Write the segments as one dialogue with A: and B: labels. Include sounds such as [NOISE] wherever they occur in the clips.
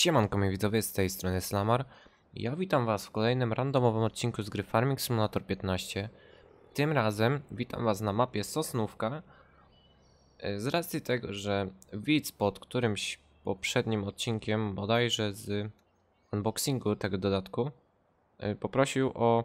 A: Siemanko moi widzowie, z tej strony Slamar. Ja witam was w kolejnym randomowym odcinku z gry Farming Simulator 15. Tym razem witam was na mapie Sosnówka. E, z racji tego, że widz pod którymś poprzednim odcinkiem, bodajże z unboxingu tego dodatku, e, poprosił e, o,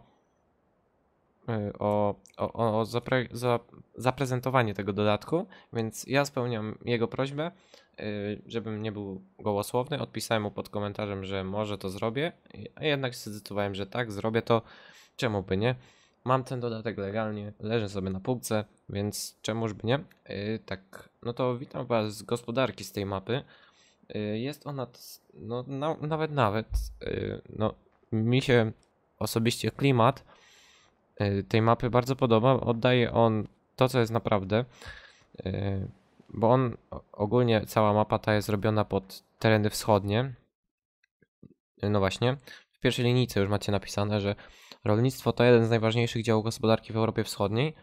A: o, o, o zapre, za, zaprezentowanie tego dodatku, więc ja spełniam jego prośbę. Y, żebym nie był gołosłowny, odpisałem mu pod komentarzem, że może to zrobię, a jednak zdecydowałem, że tak, zrobię to, czemu by nie. Mam ten dodatek legalnie, leży sobie na półce, więc czemuż by nie. Y, tak, no to witam was z gospodarki z tej mapy. Y, jest ona, no na, nawet, nawet, no mi się osobiście klimat tej mapy bardzo podoba, oddaje on to, co jest naprawdę bo on ogólnie cała mapa ta jest zrobiona pod tereny wschodnie. No właśnie, w pierwszej linijce już macie napisane, że rolnictwo to jeden z najważniejszych działów gospodarki w Europie Wschodniej.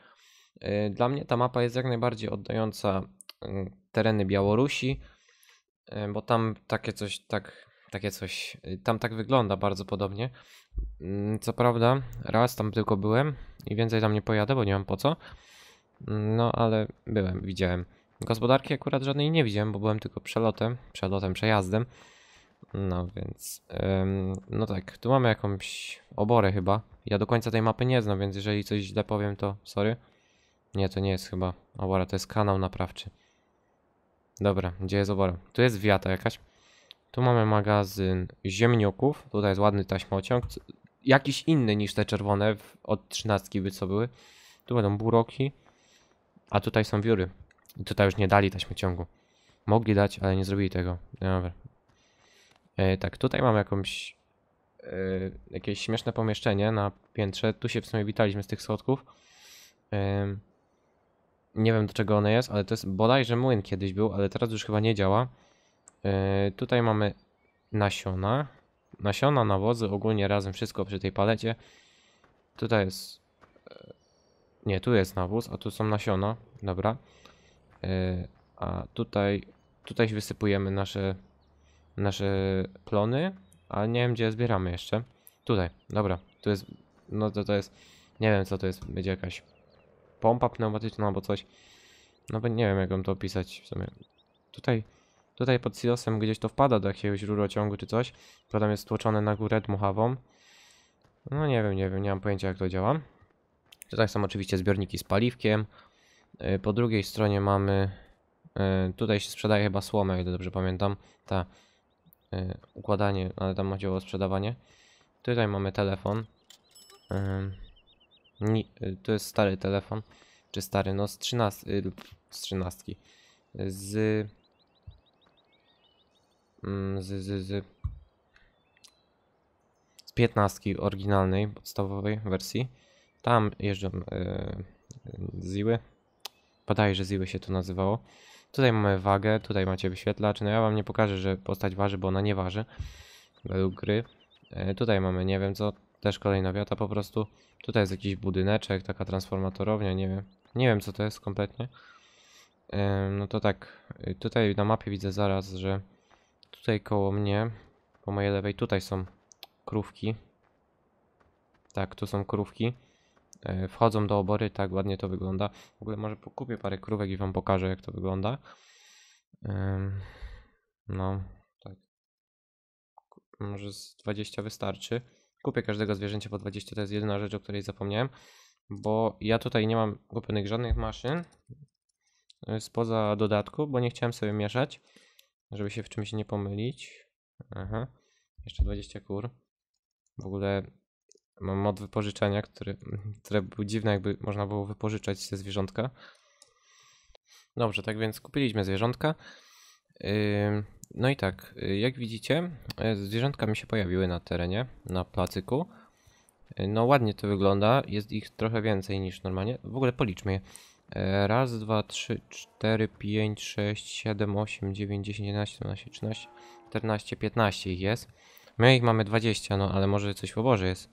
A: Y, dla mnie ta mapa jest jak najbardziej oddająca y, tereny Białorusi, y, bo tam takie coś, tak, takie coś, tam tak wygląda bardzo podobnie. Mm, co prawda, raz tam tylko byłem i więcej tam nie pojadę, bo nie mam po co. Mm, no ale byłem, widziałem. Gospodarki akurat żadnej nie widziałem, bo byłem tylko przelotem, przelotem, przejazdem. No więc, ym, no tak, tu mamy jakąś oborę chyba. Ja do końca tej mapy nie znam, więc jeżeli coś źle powiem, to sorry. Nie, to nie jest chyba obora, to jest kanał naprawczy. Dobra, gdzie jest obora? Tu jest wiata jakaś. Tu mamy magazyn ziemnioków, Tutaj jest ładny taśmociąg. Jakiś inny niż te czerwone od trzynastki by co były. Tu będą buroki. A tutaj są wióry. Tutaj już nie dali ciągu. Mogli dać, ale nie zrobili tego. No dobra. E, tak, tutaj mamy jakąś... E, jakieś śmieszne pomieszczenie na piętrze. Tu się w sumie witaliśmy z tych schodków. E, nie wiem do czego one jest, ale to jest bodajże młyn kiedyś był, ale teraz już chyba nie działa. E, tutaj mamy nasiona. Nasiona, nawozy, ogólnie razem wszystko przy tej palecie. Tutaj jest... E, nie, tu jest nawóz, a tu są nasiona. Dobra. E, a tutaj, tutaj wysypujemy nasze, nasze plony, ale nie wiem gdzie zbieramy jeszcze. Tutaj, dobra, tu jest, no to to jest, nie wiem co to jest, będzie jakaś pompa pneumatyczna albo coś. No bo nie wiem jak to opisać w sumie. Tutaj, tutaj pod silosem gdzieś to wpada do jakiegoś rurociągu czy coś, Potem tam jest stłoczone na górę dmuchawą. No nie wiem, nie wiem, nie mam pojęcia jak to działa. Tutaj są oczywiście zbiorniki z paliwkiem, E, po drugiej stronie mamy... E, tutaj się sprzedaje chyba słomę, jak dobrze pamiętam. Ta e, układanie, ale tam chodziło o sprzedawanie. Tutaj mamy telefon. To jest stary telefon. Czy stary, no z y, trzynastki, mm, Z Z. Z. Z. z, z oryginalnej, podstawowej wersji. Tam jeżdżą yy, ziły, bodajże Ziły się to nazywało. Tutaj mamy wagę, tutaj macie wyświetlacz. No ja wam nie pokażę, że postać waży, bo ona nie waży według gry. E, tutaj mamy nie wiem co, też kolejna wiata po prostu. Tutaj jest jakiś budyneczek, taka transformatorownia, nie wiem. Nie wiem co to jest kompletnie. E, no to tak, e, tutaj na mapie widzę zaraz, że tutaj koło mnie, po mojej lewej, tutaj są krówki. Tak, tu są krówki. E, wchodzą do obory, tak ładnie to wygląda. W ogóle może kupię parę krówek i wam pokażę jak to wygląda. No, tak. Może z 20 wystarczy. Kupię każdego zwierzęcia po 20, to jest jedyna rzecz, o której zapomniałem, bo ja tutaj nie mam kupionych żadnych maszyn e, spoza dodatku, bo nie chciałem sobie mieszać, żeby się w czymś nie pomylić. Aha, jeszcze 20 kur. W ogóle mod wypożyczenia, który, które był dziwne, jakby można było wypożyczać te zwierzątka. Dobrze, tak więc kupiliśmy zwierzątka. No i tak, y, jak widzicie, y, zwierzątka mi się pojawiły na terenie, na placyku. Y, no ładnie to wygląda, jest ich trochę więcej niż normalnie. W ogóle policzmy je. E, raz, dwa, trzy, cztery, pięć, sześć, siedem, osiem, dziewięć, dziesięć, jedenaście, dwanaście, trzynaście, czternaście, piętnaście ich jest. My ich mamy dwadzieścia, no ale może coś w oborze jest.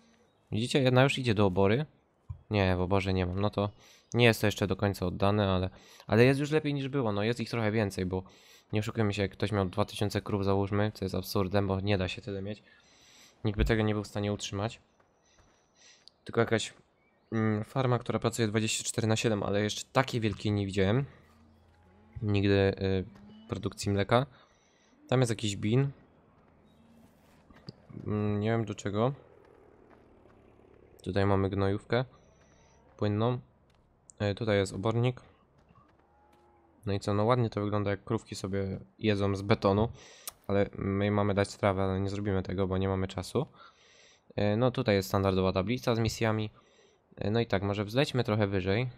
A: Widzicie, jedna już idzie do obory. Nie, w oborze nie mam. No to nie jest to jeszcze do końca oddane, ale, ale jest już lepiej niż było. No jest ich trochę więcej, bo nie oszukujmy się, jak ktoś miał 2000 krów załóżmy, co jest absurdem, bo nie da się tyle mieć. Nikt by tego nie był w stanie utrzymać. Tylko jakaś mm, farma, która pracuje 24 na 7, ale jeszcze takiej wielkiej nie widziałem. Nigdy y, produkcji mleka. Tam jest jakiś bin. Mm, nie wiem do czego. Tutaj mamy gnojówkę płynną. E, tutaj jest obornik. No i co, no ładnie to wygląda jak krówki sobie jedzą z betonu, ale my mamy dać trawę, ale nie zrobimy tego, bo nie mamy czasu. E, no tutaj jest standardowa tablica z misjami. E, no i tak, może wzlećmy trochę wyżej.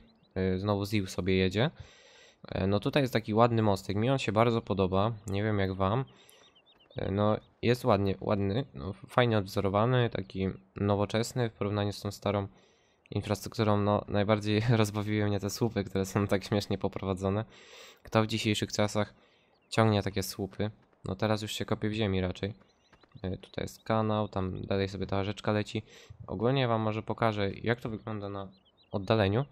A: znowu Ziv sobie jedzie. No tutaj jest taki ładny mostek, mi on się bardzo podoba, nie wiem jak wam, E, no, jest ładnie, ładny, no, fajnie odwzorowany, taki nowoczesny w porównaniu z tą starą infrastrukturą. No, najbardziej [LAUGHS] rozbawiły mnie te słupy, które są tak śmiesznie poprowadzone. Kto w dzisiejszych czasach ciągnie takie słupy? No, teraz już się kopie w ziemi raczej. E, tutaj jest kanał, tam dalej sobie ta rzeczka leci. Ogólnie wam może pokażę, jak to wygląda na oddaleniu.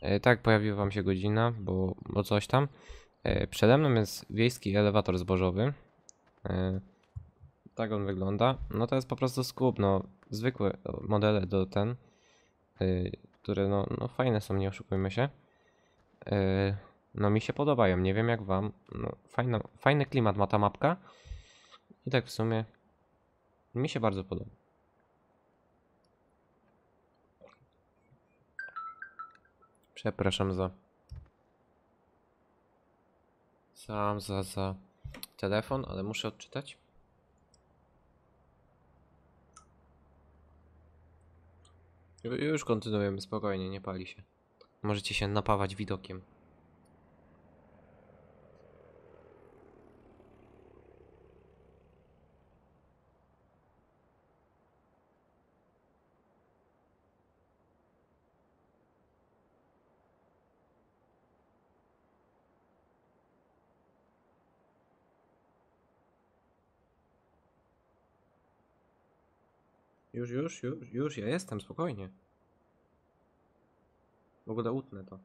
A: E, tak, pojawiła wam się godzina, bo, bo coś tam. Przede mną jest wiejski elewator zbożowy. E, tak on wygląda. No to jest po prostu skup, no zwykłe modele do ten, e, które no, no fajne są, nie oszukujmy się. E, no mi się podobają, nie wiem jak wam. No, fajna, fajny klimat ma ta mapka. I tak w sumie mi się bardzo podoba. Przepraszam za. Sam za za telefon, ale muszę odczytać. Już kontynuujemy spokojnie, nie pali się. Możecie się napawać widokiem. Już, już, już, już, ja jestem, spokojnie. W ogóle utnę to.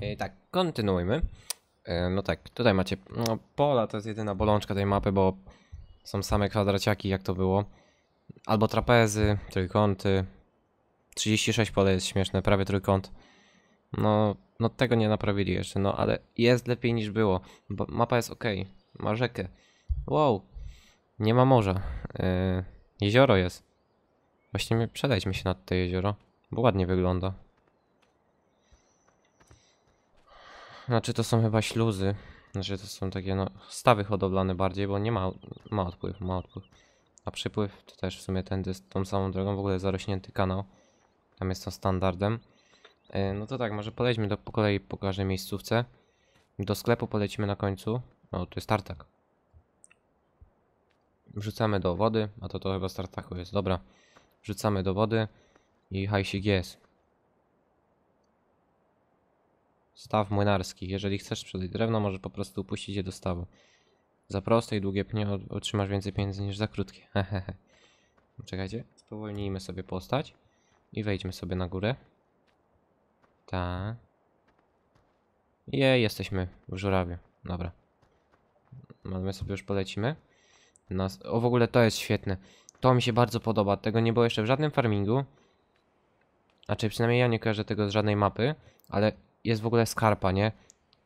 A: E, tak, kontynuujmy. E, no tak, tutaj macie, no pola to jest jedyna bolączka tej mapy, bo są same kwadraciaki, jak to było. Albo trapezy, trójkąty. 36 pole jest śmieszne, prawie trójkąt. No, no tego nie naprawili jeszcze, no ale jest lepiej niż było, bo mapa jest ok, ma rzekę. Wow, nie ma morza. Yy, jezioro jest. Właśnie przedajmy się nad to jezioro, bo ładnie wygląda. Znaczy to są chyba śluzy. Znaczy to są takie no, stawy hodowlane bardziej, bo nie ma, ma odpływ, ma odpływ. A przypływ to też w sumie tędy z tą samą drogą, w ogóle zarośnięty kanał. Tam jest to standardem. Yy, no to tak, może polećmy do, po kolei po każdej miejscówce. Do sklepu polecimy na końcu. No, tu jest tartak. Wrzucamy do wody, a to to chyba startaku jest, dobra. Wrzucamy do wody i hajsik jest. Staw młynarski. Jeżeli chcesz sprzedać drewno, może po prostu upuścić je do stawu. Za proste i długie pnie otrzymasz więcej pieniędzy niż za krótkie. [LAUGHS] Hehehe. Czekajcie, spowolnijmy sobie postać i wejdźmy sobie na górę. Ta. Je, jesteśmy w żurawie. Dobra. No, my sobie już polecimy. No, o w ogóle to jest świetne. To mi się bardzo podoba. Tego nie było jeszcze w żadnym farmingu. Znaczy przynajmniej ja nie kojarzę tego z żadnej mapy, ale jest w ogóle skarpa, nie?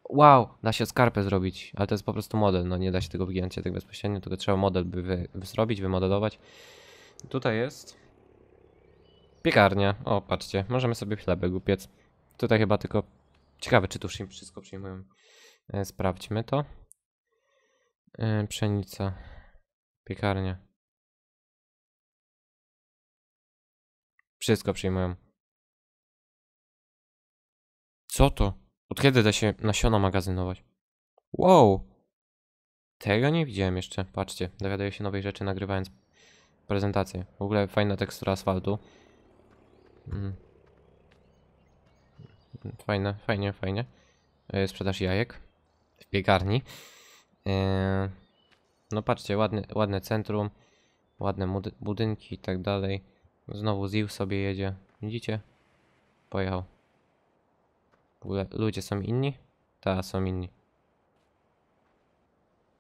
A: Wow, da się skarpę zrobić, ale to jest po prostu model, no nie da się tego wygiąć. tak bezpośrednio, tylko trzeba model by wy, by zrobić, wymodelować. Tutaj jest piekarnia, o patrzcie, możemy sobie chlebek głupiec. Tutaj chyba tylko, ciekawe czy tu wszystko przyjmują. E, sprawdźmy to. E, pszenica, Piekarnia. Wszystko przyjmują. Co to? Od kiedy da się nasiona magazynować? Wow! Tego nie widziałem jeszcze. Patrzcie, dowiaduję się nowej rzeczy nagrywając prezentację. W ogóle fajna tekstura asfaltu. Mm. Fajne, fajnie, fajnie. E, sprzedaż jajek w piekarni. Eee... No patrzcie, ładne, ładne centrum, ładne budynki i tak dalej. Znowu Ził sobie jedzie. Widzicie? Pojechał. ludzie są inni? Ta, są inni.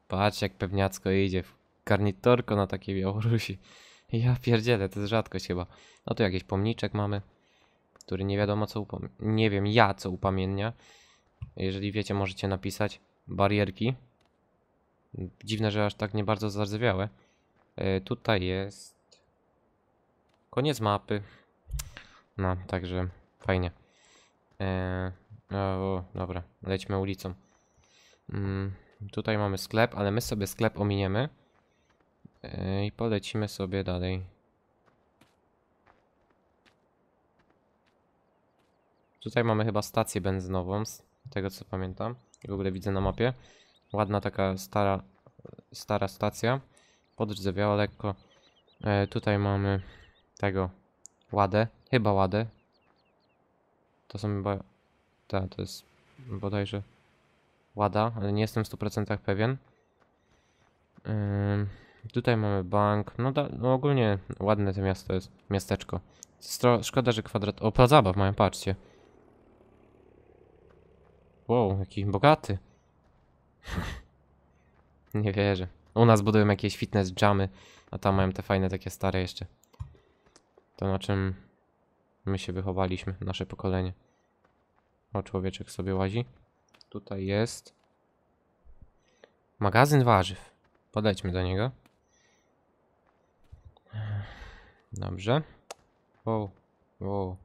A: Patrz jak pewniacko idzie. Garnitorko na takiej Białorusi. [LAUGHS] Ja pierdzielę, to jest rzadkość chyba. No tu jakiś pomniczek mamy, który nie wiadomo co upamiętnia. Nie wiem ja co upamiętnia. Jeżeli wiecie, możecie napisać barierki. Dziwne, że aż tak nie bardzo zardzewiałe. E, tutaj jest koniec mapy. No, także fajnie. Eee, o, no, dobra, lećmy ulicą. Mm, tutaj mamy sklep, ale my sobie sklep ominiemy. E, I polecimy sobie dalej. Tutaj mamy chyba stację benzynową, z tego co pamiętam. W ogóle widzę na mapie. Ładna taka stara, stara stacja. Podrzewiała lekko. E, tutaj mamy tego ładę. Chyba ładę. To są chyba... Tak, to jest bodajże łada, ale nie jestem w 100% pewien. tutaj mamy bank. No, da, no, ogólnie ładne to miasto jest, miasteczko. Stro, szkoda, że kwadrat... O, zabaw mają, patrzcie. Wow, jaki bogaty. [LAUGHS] Nie wierzę. U nas budują jakieś fitness jamy, a tam mają te fajne takie stare jeszcze. To na czym my się wychowaliśmy, nasze pokolenie. O, człowieczek sobie łazi. Tutaj jest magazyn warzyw. Podejdźmy do niego. Dobrze. Wow, wow.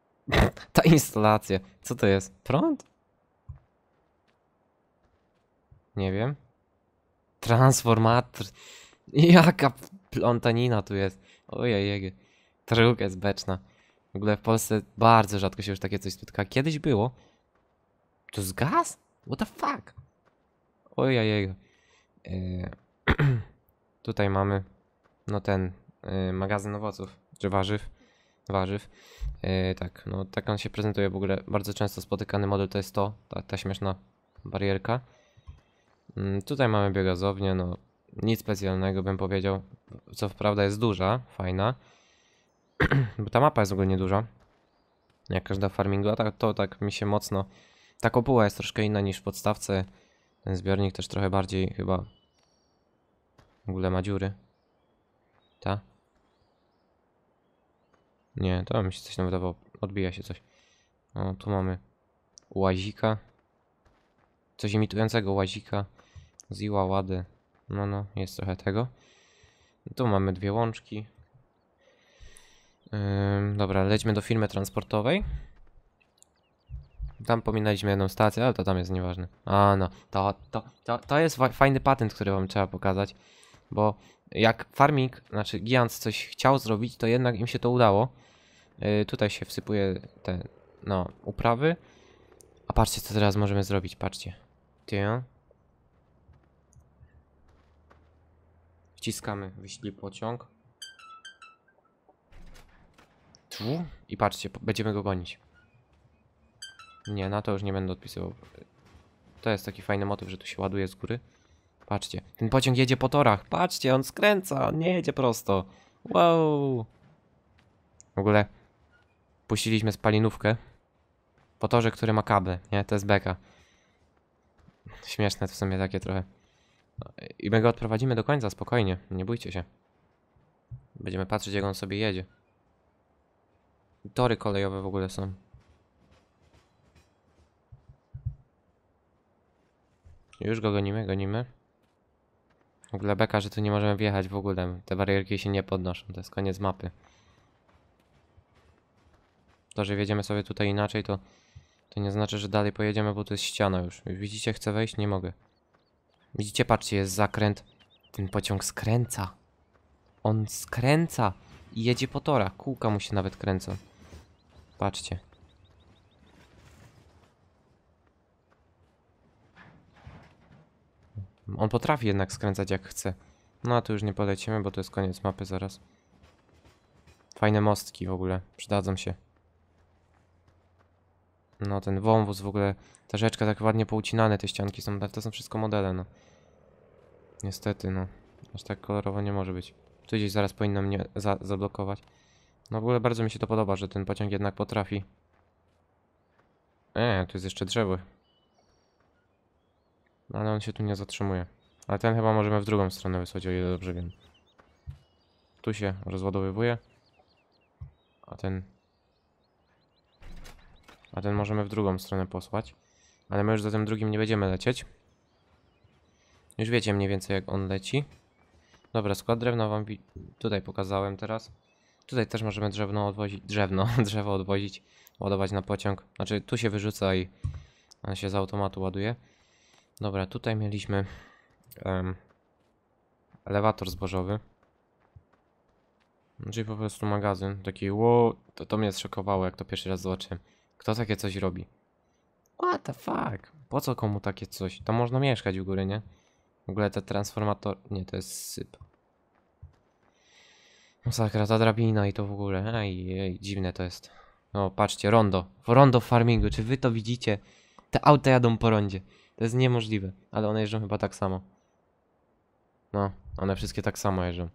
A: [LAUGHS] Ta instalacja. Co to jest? Prąd? Nie wiem. Transformator. [LAUGHS] Jaka plątanina tu jest. Ojej, Druga jest beczna. W ogóle w Polsce bardzo rzadko się już takie coś spotka. Kiedyś było. To z gaz? What the fuck? Ojej, yy, [CLEARS THROAT] Tutaj mamy no ten e, magazyn owoców, czy warzyw. Warzyw. E, tak, no tak on się prezentuje w ogóle. Bardzo często spotykany model to jest to, ta, ta śmieszna barierka. Mm, tutaj mamy biogazownię, no nic specjalnego bym powiedział, co prawda jest duża, fajna, [CLEARS THROAT] bo ta mapa jest w ogóle nieduża. jak każda farmingu, a to tak mi się mocno, ta kopuła jest troszkę inna niż w podstawce, ten zbiornik też trochę bardziej chyba w ogóle ma dziury, ta? Nie, to mi się coś tam wydawało, odbija się coś. O, tu mamy łazika, coś imitującego łazika. Ziła Łady. No, no, jest trochę tego. Tu mamy dwie łączki. Ym, dobra, lećmy do firmy transportowej. Tam pominaliśmy jedną stację, ale to tam jest nieważne. A no, to, to, to, to jest fajny patent, który wam trzeba pokazać. Bo jak farming, znaczy Giants coś chciał zrobić, to jednak im się to udało. Yy, tutaj się wsypuje te, no, uprawy. A patrzcie, co teraz możemy zrobić, patrzcie. Ty, Wciskamy, wyślij pociąg. Tu? I patrzcie, będziemy go gonić. Nie, na to już nie będę odpisywał. To jest taki fajny motyw, że tu się ładuje z góry. Patrzcie, ten pociąg jedzie po torach. Patrzcie, on skręca, on nie jedzie prosto. Wow. W ogóle puściliśmy spalinówkę po torze, który ma kable, nie? To jest beka. Śmieszne to w sumie takie trochę. I my go odprowadzimy do końca, spokojnie, nie bójcie się. Będziemy patrzeć jak on sobie jedzie. Tory kolejowe w ogóle są. Już go gonimy, gonimy. W ogóle beka, że tu nie możemy wjechać w ogóle. Te barierki się nie podnoszą, to jest koniec mapy. To, że wjedziemy sobie tutaj inaczej, to, to nie znaczy, że dalej pojedziemy, bo to jest ściana już. Widzicie, chcę wejść, nie mogę. Widzicie, patrzcie, jest zakręt. Ten pociąg skręca. On skręca i jedzie po torach. Kółka mu się nawet kręcą. Patrzcie. On potrafi jednak skręcać jak chce. No a tu już nie polecimy, bo to jest koniec mapy zaraz. Fajne mostki w ogóle. Przydadzą się. No ten wąwóz w ogóle, ta rzeczka tak ładnie poucinane, te ścianki są, ale to są wszystko modele, no. Niestety, no. Aż tak kolorowo nie może być. Tu gdzieś zaraz powinno mnie za zablokować. No w ogóle bardzo mi się to podoba, że ten pociąg jednak potrafi. Eee, tu jest jeszcze drzewo. No, ale on się tu nie zatrzymuje. Ale ten chyba możemy w drugą stronę wysłać, o ile dobrze wiem. Tu się rozładowywuje. A ten a ten możemy w drugą stronę posłać. Ale my już za tym drugim nie będziemy lecieć. Już wiecie mniej więcej jak on leci. Dobra, skład drewna wam tutaj pokazałem teraz. Tutaj też możemy drewno odwozić, drewno, [LAUGHS] drzewo odwozić, ładować na pociąg. Znaczy tu się wyrzuca i on się z automatu ładuje. Dobra, tutaj mieliśmy um, elewator zbożowy. Czyli po prostu magazyn. Taki wow, to, to mnie zszokowało jak to pierwszy raz zobaczyłem. Kto takie coś robi? What the fuck? Po co komu takie coś? To można mieszkać u góry, nie? W ogóle te transformator... Nie, to jest syp. Masakra, ta drabina i to w ogóle. Ej, dziwne to jest. No, patrzcie, rondo. W rondo farmingu, czy wy to widzicie? Te auta jadą po rondzie. To jest niemożliwe. Ale one jeżdżą chyba tak samo. No, one wszystkie tak samo jeżdżą.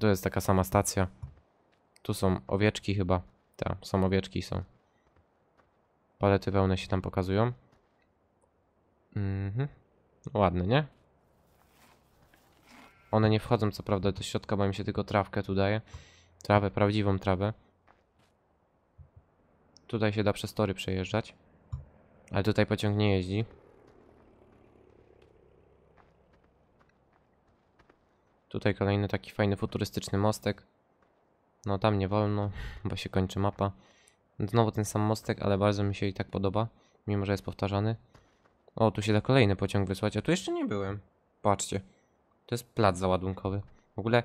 A: Tu jest taka sama stacja. Tu są owieczki chyba. Tak, są owieczki, są. Palety wełny się tam pokazują. Mhm. Ładne, nie? One nie wchodzą co prawda do środka, bo im się tylko trawkę tu daje. Trawę, prawdziwą trawę. Tutaj się da przez tory przejeżdżać. Ale tutaj pociąg nie jeździ. Tutaj kolejny taki fajny futurystyczny mostek. No tam nie wolno, [LAUGHS] bo się kończy mapa. Znowu ten sam mostek, ale bardzo mi się i tak podoba, mimo że jest powtarzany. O, tu się da kolejny pociąg wysłać, a tu jeszcze nie byłem. Patrzcie, to jest plac załadunkowy. W ogóle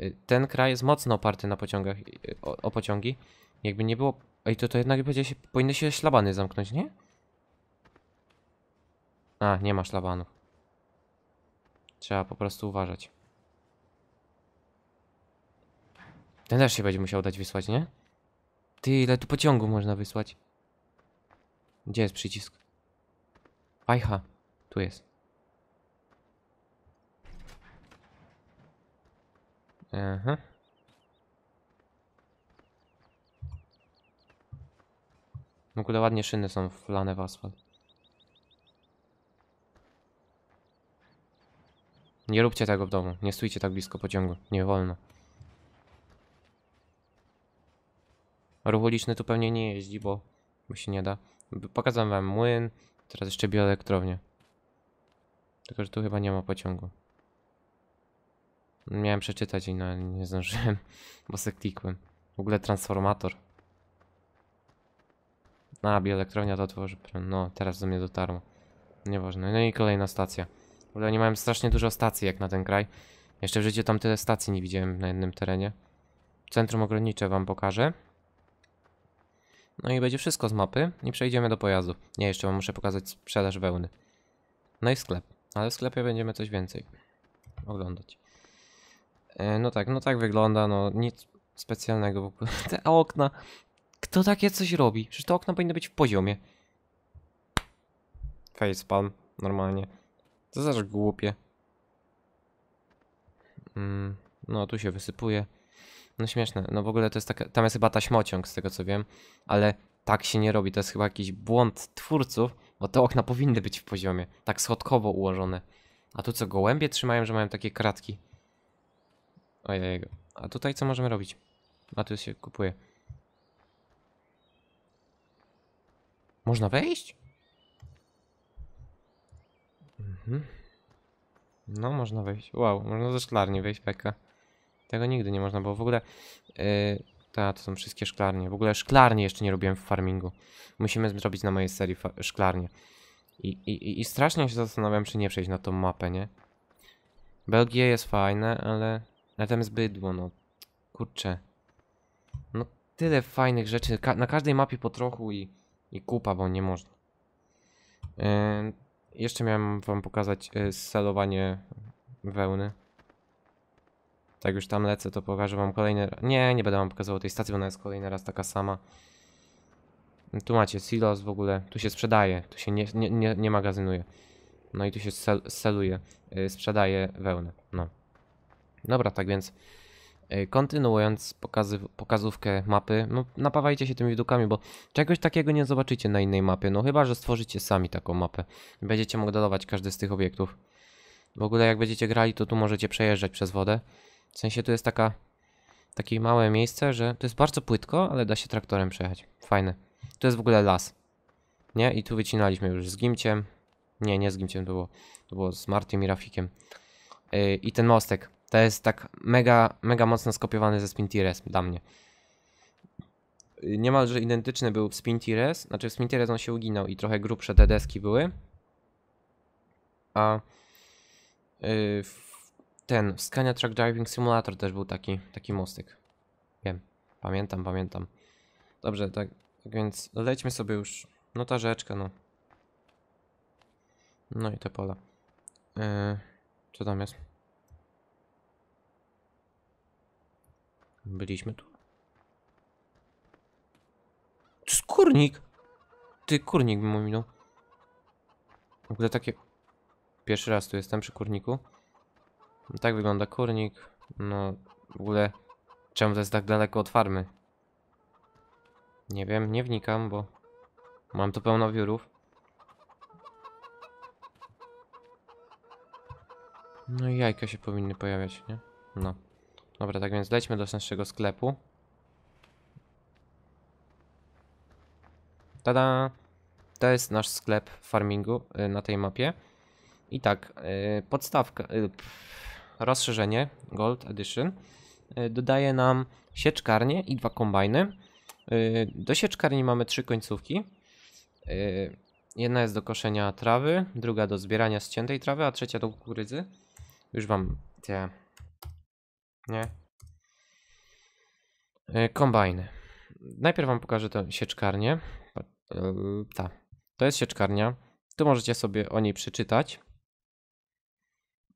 A: y, ten kraj jest mocno oparty na pociągach, y, o, o pociągi. Jakby nie było... Ej, to, to jednak będzie się, powinny się szlabany zamknąć, nie? A, nie ma szlabanów. Trzeba po prostu uważać. Ten też się będzie musiał dać wysłać, nie? Ty, ile tu pociągu można wysłać? Gdzie jest przycisk? Ajha, tu jest. Aha. W ogóle ładnie szyny są wlane w asfalt. Nie róbcie tego w domu. Nie stójcie tak blisko pociągu. Nie wolno. Ruch uliczny tu pewnie nie jeździ, bo, bo się nie da. Pokazałem wam młyn, teraz jeszcze bioelektrownię. Tylko, że tu chyba nie ma pociągu. Miałem przeczytać i no, nie zdążyłem, [LAUGHS] bo se klikłem. W ogóle transformator. A, bioelektrownia to otworzy. No, teraz do mnie dotarło. Nieważne. No i kolejna stacja. W ogóle nie mam strasznie dużo stacji jak na ten kraj. Jeszcze w życiu tam tyle stacji nie widziałem na jednym terenie. Centrum ogrodnicze wam pokażę. No i będzie wszystko z mapy i przejdziemy do pojazdu. Nie, jeszcze muszę pokazać sprzedaż wełny. No i sklep. Ale w sklepie będziemy coś więcej oglądać. E, no tak, no tak wygląda, no nic specjalnego w ogóle. [LAUGHS] Te okna. Kto takie coś robi? Przecież te okna powinny być w poziomie. Facepalm, normalnie. To zaś głupie. Mm, no tu się wysypuje. No śmieszne, no w ogóle to jest taka, tam jest chyba taśmociąg z tego co wiem, ale tak się nie robi, to jest chyba jakiś błąd twórców, bo te okna powinny być w poziomie, tak schodkowo ułożone. A tu co, gołębie trzymają, że mają takie kratki? Ojej, a tutaj co możemy robić? A tu się kupuje. Można wejść? Mhm. No, można wejść. Wow, można ze szklarni wejść, peka. Tego nigdy nie można bo W ogóle yy, ta, to są wszystkie szklarnie. W ogóle szklarnie jeszcze nie robiłem w farmingu. Musimy zrobić na mojej serii szklarnie. I, i, I strasznie się zastanawiam, czy nie przejść na tą mapę, nie? Belgia jest fajna, ale... na tem jest no. Kurczę. No tyle fajnych rzeczy. Ka na każdej mapie po trochu i, i kupa, bo nie można. Yy, jeszcze miałem wam pokazać yy, wełny. Tak już tam lecę, to pokażę wam kolejny Nie, nie będę wam pokazywał tej stacji, bo ona jest kolejny raz taka sama. Tu macie silos w ogóle, tu się sprzedaje, tu się nie, nie, nie, nie magazynuje. No i tu się sel, seluje, yy, sprzedaje wełnę, no. Dobra, tak więc y, kontynuując pokazy, pokazówkę mapy, no napawajcie się tymi widokami, bo czegoś takiego nie zobaczycie na innej mapie, no chyba, że stworzycie sami taką mapę. Będziecie mogli dodawać każdy z tych obiektów. W ogóle jak będziecie grali, to tu możecie przejeżdżać przez wodę. W sensie tu jest taka, takie małe miejsce, że to jest bardzo płytko, ale da się traktorem przejechać. Fajne. To jest w ogóle las. Nie? I tu wycinaliśmy już z Gimciem. Nie, nie z Gimciem, to było, to było z Martym i Rafikiem. Yy, I ten mostek. To jest tak mega, mega mocno skopiowany ze Spintires dla mnie. Y, niemalże identyczny był Spintires. Znaczy w Spintires on się uginał i trochę grubsze te deski były. A yy, w ten, Scania Truck Driving Simulator też był taki, taki mostek. Wiem, pamiętam, pamiętam. Dobrze, tak, tak więc lećmy sobie już. No ta rzeczka, no. No i te pola. Yy, co tam jest? Byliśmy tu? To jest kurnik! Ty, kurnik mu minął. W ogóle takie... Pierwszy raz tu jestem przy kurniku. Tak wygląda kurnik. No, w ogóle czemu to jest tak daleko od farmy? Nie wiem, nie wnikam, bo mam tu pełno wiórów. No i jajka się powinny pojawiać, nie? No. Dobra, tak więc lećmy do naszego sklepu. Tada! To jest nasz sklep farmingu y, na tej mapie. I tak, y, podstawka... Y, pff rozszerzenie Gold Edition y, dodaje nam sieczkarnię i dwa kombajny. Y, do sieczkarni mamy trzy końcówki. Y, jedna jest do koszenia trawy, druga do zbierania ściętej trawy, a trzecia do kukurydzy. Już wam te... Nie. Kombajny. Najpierw wam pokażę tę sieczkarnię. Ta. To jest sieczkarnia. Tu możecie sobie o niej przeczytać.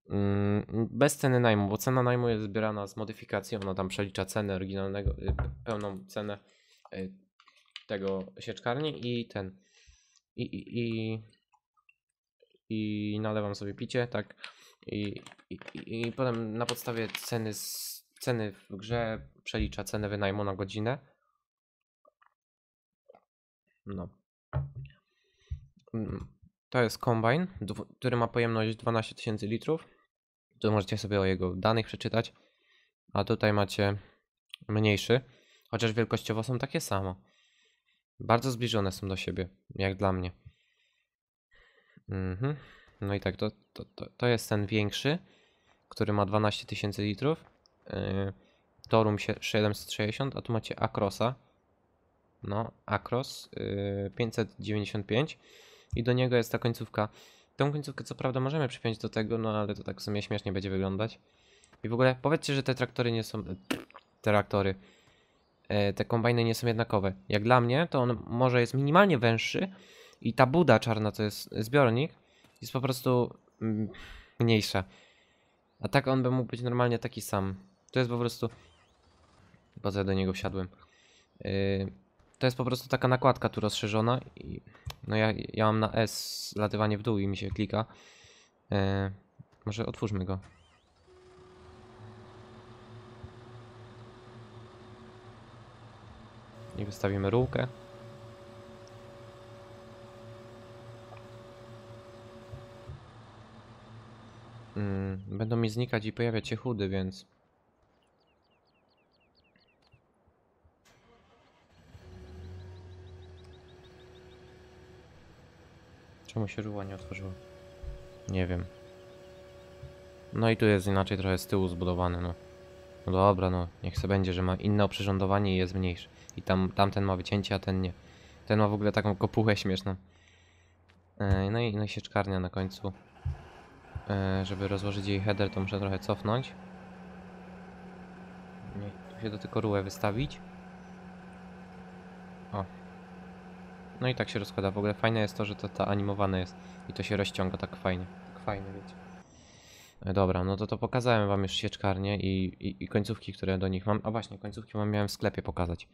A: Mm, bez ceny najmu, bo cena najmu jest zbierana z modyfikacji, ona tam przelicza cenę oryginalnego, y, pełną cenę y, tego sieczkarni i ten i, i, i, i nalewam sobie picie, tak i, i, i potem na podstawie ceny, ceny w grze przelicza cenę wynajmu na godzinę. No. Mm, to jest kombajn, który ma pojemność 12 tysięcy litrów tu możecie sobie o jego danych przeczytać, a tutaj macie mniejszy, chociaż wielkościowo są takie samo. Bardzo zbliżone są do siebie, jak dla mnie. Mhm. No i tak, to, to, to jest ten większy, który ma 12 tysięcy litrów. Yy, Torum 760, a tu macie Akrosa. No, Akros yy, 595 i do niego jest ta końcówka Tę końcówkę co prawda możemy przypiąć do tego, no ale to tak w sumie śmiesznie będzie wyglądać. I w ogóle powiedzcie, że te traktory nie są... E, traktory. E, te kombajny nie są jednakowe. Jak dla mnie, to on może jest minimalnie węższy i ta buda czarna, to jest zbiornik, jest po prostu mm, mniejsza. A tak on by mógł być normalnie taki sam. To jest po prostu... Poza do niego wsiadłem. E, to jest po prostu taka nakładka tu rozszerzona i no ja, ja mam na S latywanie w dół i mi się klika. E, może otwórzmy go. I wystawimy rółkę. Mm, będą mi znikać i pojawiać się chudy, więc... Czemu się żuła nie otworzyła? Nie wiem. No i tu jest inaczej trochę z tyłu zbudowany, no. No dobra, no niech se będzie, że ma inne oprzyrządowanie i jest mniejsze I tam tamten ma wycięcie, a ten nie. Ten ma w ogóle taką kopuchę śmieszną. E, no i, no i sieczkarnia na końcu. E, żeby rozłożyć jej header, to muszę trochę cofnąć. Nie, tu się do tylko rurę wystawić. O, no i tak się rozkłada. W ogóle fajne jest to, że to ta animowane jest i to się rozciąga tak fajnie. Tak fajnie, wiecie. E, dobra, no to to pokazałem wam już sieczkarnie i, i, i końcówki, które do nich mam. A właśnie, końcówki mam miałem w sklepie pokazać.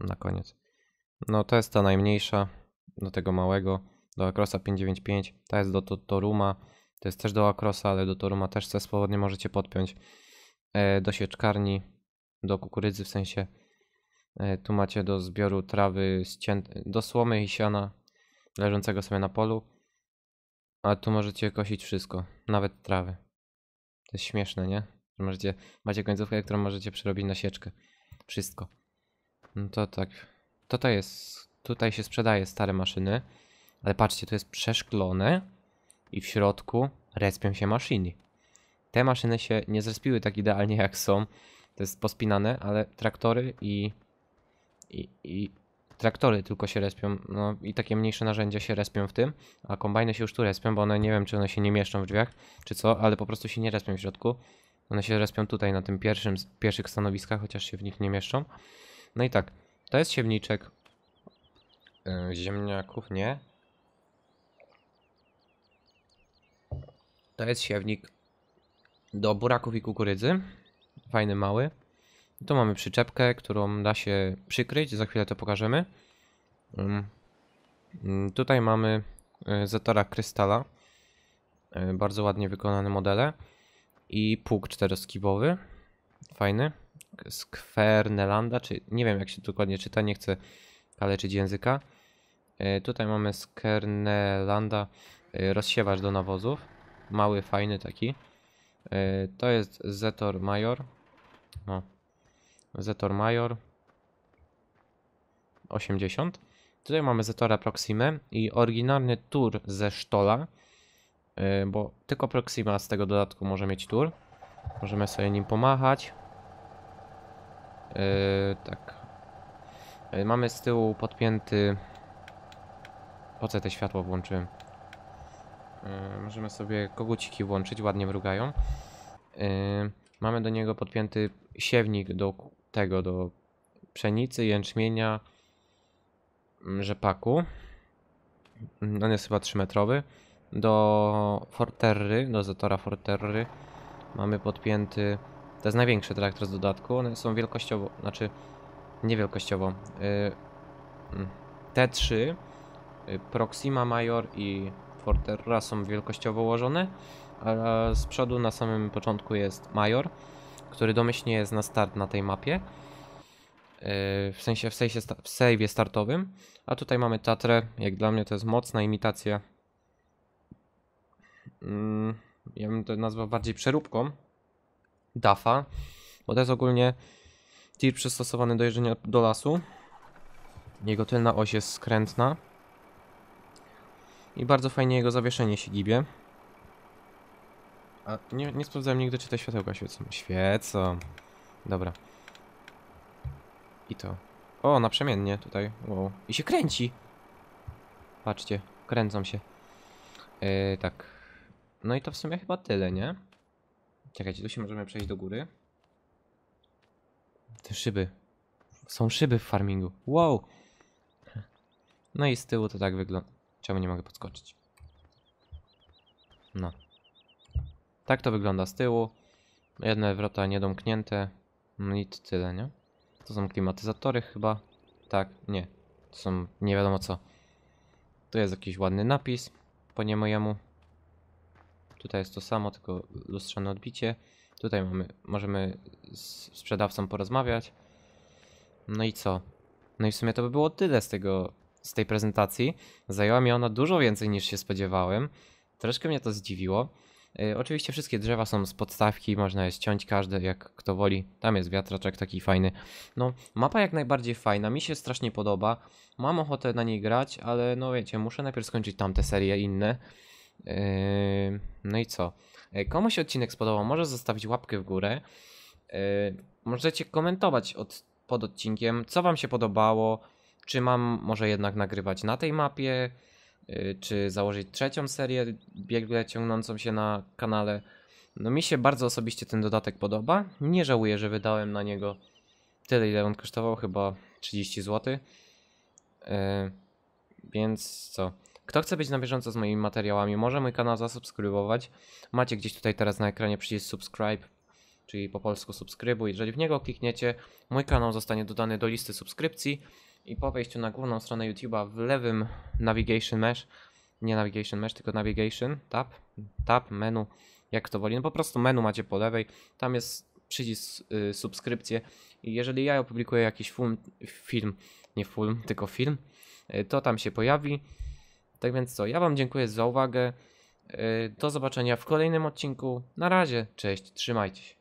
A: Na koniec. No to jest ta najmniejsza do tego małego, do akrosa 595. Ta jest do Totoruma. To jest też do akrosa, ale do Toruma też sobie swobodnie możecie podpiąć. E, do sieczkarni, do kukurydzy w sensie E, tu macie do zbioru trawy ścięte, do słomy i siana leżącego sobie na polu. A tu możecie kosić wszystko, nawet trawy. To jest śmieszne, nie? Możecie, macie końcówkę, którą możecie przerobić na sieczkę. Wszystko. No to tak. To to jest. Tutaj się sprzedaje stare maszyny. Ale patrzcie, to jest przeszklone. I w środku respią się maszyny. Te maszyny się nie zrespiły tak idealnie jak są. To jest pospinane, ale traktory i i, i traktory tylko się respią, no i takie mniejsze narzędzia się respią w tym, a kombajny się już tu respią, bo one nie wiem, czy one się nie mieszczą w drzwiach, czy co, ale po prostu się nie respią w środku. One się respią tutaj, na tym pierwszym, pierwszych stanowiskach, chociaż się w nich nie mieszczą. No i tak, to jest siewniczek. Yy, ziemniaków, nie? To jest siewnik do buraków i kukurydzy. Fajny, mały. Tu mamy przyczepkę, którą da się przykryć, za chwilę to pokażemy. Mm. Mm, tutaj mamy e, zatora krystala, e, bardzo ładnie wykonane modele i pług czteroskibowy, fajny, z Kvernelanda, czy nie wiem jak się dokładnie czyta, nie chcę kaleczyć języka. E, tutaj mamy z Kvernelanda rozsiewacz do nawozów, mały, fajny taki. To jest Zetor Major. O, no. Zetor Major 80. Tutaj mamy Zetora Proximę i oryginalny tur ze Sztola, y, bo tylko Proxima z tego dodatku może mieć tur. Możemy sobie nim pomachać. Y, tak. Y, mamy z tyłu podpięty... Po co te światło włączyłem? możemy sobie koguciki włączyć, ładnie mrugają. mamy do niego podpięty siewnik do tego, do pszenicy, jęczmienia, mm, rzepaku. Mm, on jest chyba 3-metrowy. Do Forterry, do Zatora Forterry mamy podpięty, to jest największy traktor z dodatku, one są wielkościowo, znaczy nie wielkościowo, y, mm, trzy y, Proxima Major i Forterra są wielkościowo ułożone, a z przodu na samym początku jest Major, który domyślnie jest na start na tej mapie. E, w sensie w sejsie, w sejwie startowym. A tutaj mamy Tatrę. Jak dla mnie to jest mocna imitacja. Mm, ja bym to nazwał bardziej przeróbką. Dafa. Bo to jest ogólnie tir przystosowany do jeżdżenia do lasu. Jego tylna oś jest skrętna. I bardzo fajnie jego zawieszenie się gibie. A nie, nie sprawdzałem nigdy, czy te światełka świecą. Świecą. Dobra. I to. O, naprzemiennie tutaj. Wow. I się kręci. Patrzcie, kręcą się. Yy, tak. No i to w sumie chyba tyle, nie? Czekajcie, tu się możemy przejść do góry. Te szyby. Są szyby w farmingu. Wow. No i z tyłu to tak wygląda. Czemu nie mogę podskoczyć? No. Tak to wygląda z tyłu. Jedne wrota niedomknięte. No i to tyle, nie? To są klimatyzatory chyba. Tak, nie. To są nie wiadomo co. Tu jest jakiś ładny napis po niemojemu. Tutaj jest to samo, tylko lustrzane odbicie. Tutaj mamy, możemy z sprzedawcą porozmawiać. No i co? No i w sumie to by było tyle z tego, z tej prezentacji. Zajęła mi ona dużo więcej niż się spodziewałem. Troszkę mnie to zdziwiło. Y, oczywiście wszystkie drzewa są z podstawki, można je ściąć każde jak kto woli. Tam jest wiatraczek taki fajny. No, mapa jak najbardziej fajna, mi się strasznie podoba. Mam ochotę na niej grać, ale no wiecie, muszę najpierw skończyć tamte serie inne. Y, no i co? Y, komu się odcinek spodobał, może zostawić łapkę w górę. Możecie komentować od, pod odcinkiem, co wam się podobało, czy mam może jednak nagrywać na tej mapie, Y, czy założyć trzecią serię biegle ciągnącą się na kanale. No mi się bardzo osobiście ten dodatek podoba. Nie żałuję, że wydałem na niego tyle, ile on kosztował, chyba 30 zł. Y, więc co? Kto chce być na bieżąco z moimi materiałami, może mój kanał zasubskrybować. Macie gdzieś tutaj teraz na ekranie przycisk subscribe, czyli po polsku subskrybuj. Jeżeli w niego klikniecie, mój kanał zostanie dodany do listy subskrypcji i po wejściu na główną stronę YouTube'a w lewym Navigation Mesh, nie Navigation Mesh, tylko Navigation Tab, Tab, menu, jak to woli. No po prostu menu macie po lewej, tam jest przycisk y, subskrypcję i jeżeli ja opublikuję jakiś film, film nie film, tylko film, y, to tam się pojawi. Tak więc co, ja Wam dziękuję za uwagę. Y, do zobaczenia w kolejnym odcinku. Na razie, cześć, trzymajcie się.